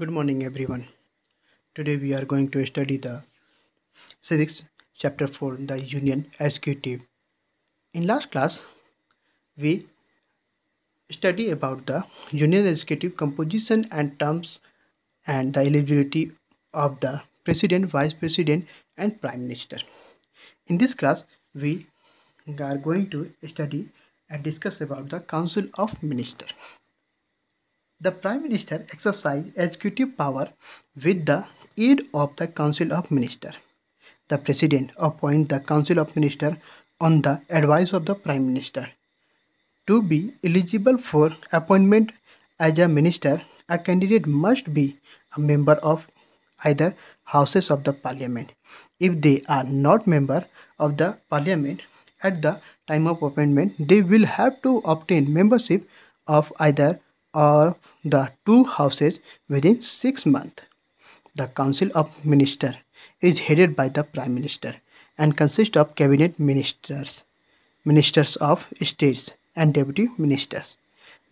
Good morning everyone. Today we are going to study the Civics Chapter 4 The Union Executive. In last class we study about the Union Executive composition and terms and the eligibility of the President, Vice President and Prime Minister. In this class we are going to study and discuss about the Council of Ministers. The Prime Minister exercises executive power with the aid of the Council of Ministers. The President appoints the Council of Ministers on the advice of the Prime Minister. To be eligible for appointment as a minister, a candidate must be a member of either houses of the parliament if they are not member of the parliament at the time of appointment they will have to obtain membership of either or the two houses within six months. The Council of Ministers is headed by the Prime Minister and consists of cabinet ministers, ministers of states and deputy ministers.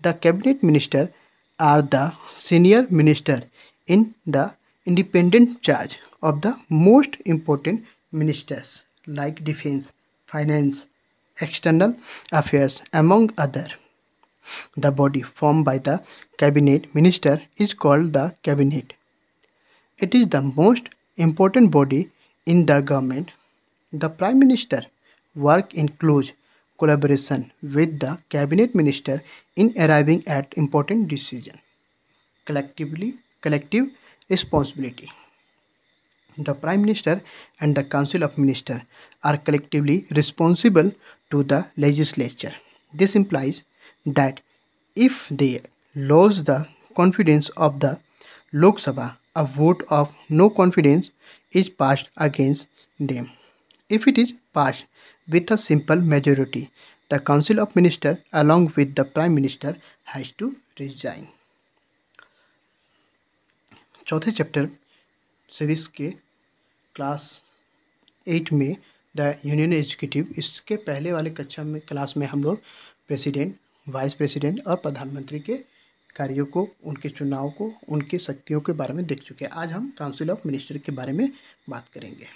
The cabinet minister are the senior minister in the independent charge of the most important ministers like defense, finance, external affairs among other. The body formed by the cabinet minister is called the cabinet. It is the most important body in the government. The prime minister work in close collaboration with the cabinet minister in arriving at important decision. Collectively, collective responsibility. The prime minister and the council of ministers are collectively responsible to the legislature. This implies that if they lose the confidence of the Lok Sabha, a vote of no confidence is passed against them. If it is passed with a simple majority, the Council of Ministers along with the Prime Minister has to resign. चौथे chapter series के class eight में the union executive इसके पहले वाले कक्षा में class में हम लोग प्रेसिडेंट वाइस प्रेसिडेंट और प्रधानमंत्री के कार्यों को उनके चुनाव को उनकी शक्तियों के बारे में देख चुके हैं आज हम काउंसिल ऑफ मिनिस्टर के बारे में बात करेंगे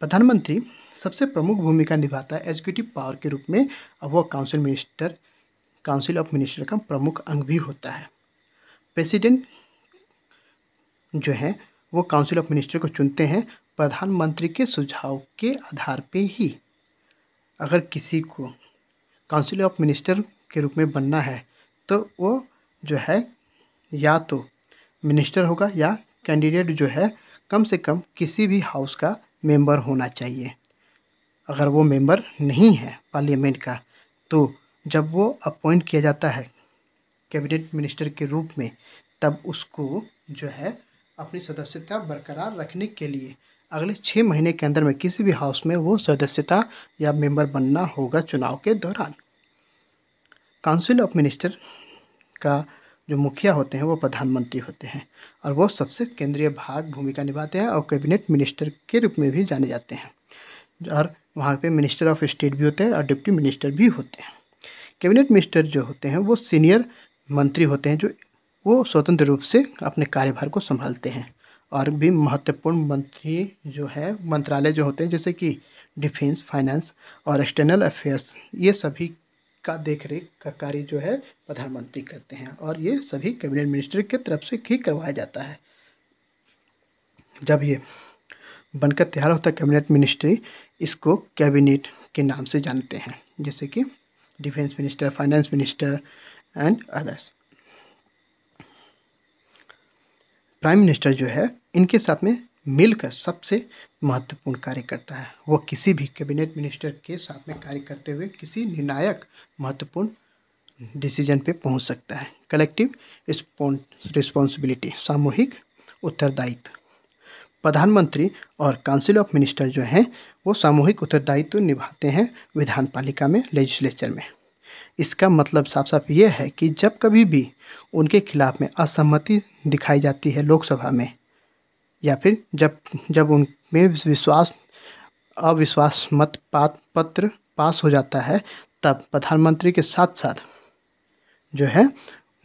प्रधानमंत्री सबसे प्रमुख भूमिका निभाता है एग्जीक्यूटिव पावर के रूप में और वह council minister council of minister का प्रमुख अंग भी होता है प्रेसिडेंट जो है वो काउंसिल ऑफ मिनिस्टर को चुनते हैं प्रधानमंत्री के सुझाव के आधार पे ही अगर किसी को काउंसिल ऑफ मिनिस्टर के रूप में बनना है तो वो जो है या तो मिनिस्टर होगा या कैंडिडेट जो है कम से कम किसी भी हाउस का मेंबर होना चाहिए अगर वो मेंबर नहीं है पार्लियामेंट का तो जब वो अपॉइंट किया जाता है कैबिनेट मिनिस्टर के रूप में तब उसको जो है अपनी सदस्यता बरकरार रखने के लिए अगले छः महीने के अंदर में किसी भी हाउस में वो सदस्यता या मेंबर बनना होगा चुनाव के दौरान काउंसिल ऑफ मिनिस्टर का जो मुखिया होते हैं वो प्रधानमंत्री होते हैं और वो सबसे केंद्रीय भाग भूमिका निभाते हैं और कैबिनेट मिनिस्टर के रूप में भी जाने जाते हैं और वहाँ पे मिनिस्टर ऑफ स्टेट भी होते हैं और डिप्टी मिनिस्टर भी होते हैं कैबिनेट मिनिस्टर जो होते हैं वो सीनियर मंत्री होते हैं जो वो स्वतंत्र रूप से अपने कार्यभार को संभालते हैं और भी महत्वपूर्ण मंत्री जो है मंत्रालय जो होते हैं जैसे कि डिफेंस फाइनेंस और एक्सटर्नल अफेयर्स ये सभी का देख रेख का कार्य जो है प्रधानमंत्री करते हैं और ये सभी कैबिनेट मिनिस्टर के तरफ से ही करवाया जाता है जब ये बनकर तैयार होता है कैबिनेट मिनिस्ट्री इसको कैबिनेट के नाम से जानते हैं जैसे कि defence minister finance minister and others prime minister जो है इनके साथ में मिलकर सबसे महत्वपूर्ण कार्य करता है वो किसी भी कैबिनेट मिनिस्टर के साथ में कार्य करते हुए किसी निर्णायक महत्वपूर्ण डिसीजन पे पहुंच सकता है कलेक्टिव रिस्पॉन्सिबिलिटी सामूहिक उत्तरदायित्व प्रधानमंत्री और काउंसिल ऑफ मिनिस्टर जो हैं वो सामूहिक उत्तरदायित्व निभाते हैं विधान पालिका में लेजिस्लेचर में इसका मतलब साफ साफ ये है कि जब कभी भी उनके खिलाफ में असहमति दिखाई जाती है लोकसभा में या फिर जब जब उनमें विश्वास अविश्वास मत पात पत्र पास हो जाता है तब प्रधानमंत्री के साथ साथ जो है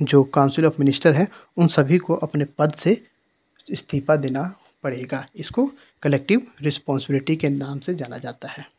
जो काउंसिल ऑफ मिनिस्टर है उन सभी को अपने पद से इस्तीफा देना पड़ेगा इसको कलेक्टिव रिस्पॉन्सिबिलिटी के नाम से जाना जाता है